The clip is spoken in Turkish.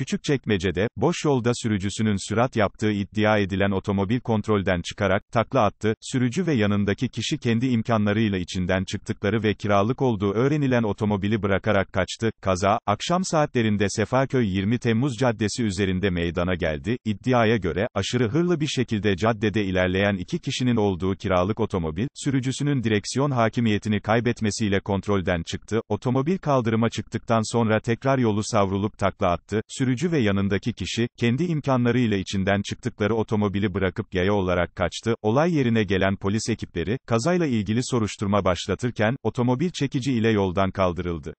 Küçükçekmece'de, boş yolda sürücüsünün sürat yaptığı iddia edilen otomobil kontrolden çıkarak, takla attı, sürücü ve yanındaki kişi kendi imkanlarıyla içinden çıktıkları ve kiralık olduğu öğrenilen otomobili bırakarak kaçtı, kaza, akşam saatlerinde Sefaköy 20 Temmuz Caddesi üzerinde meydana geldi, iddiaya göre, aşırı hırlı bir şekilde caddede ilerleyen iki kişinin olduğu kiralık otomobil, sürücüsünün direksiyon hakimiyetini kaybetmesiyle kontrolden çıktı, otomobil kaldırıma çıktıktan sonra tekrar yolu savrulup takla attı, sürücü Sürücü ve yanındaki kişi, kendi imkanlarıyla içinden çıktıkları otomobili bırakıp yaya olarak kaçtı, olay yerine gelen polis ekipleri, kazayla ilgili soruşturma başlatırken, otomobil çekici ile yoldan kaldırıldı.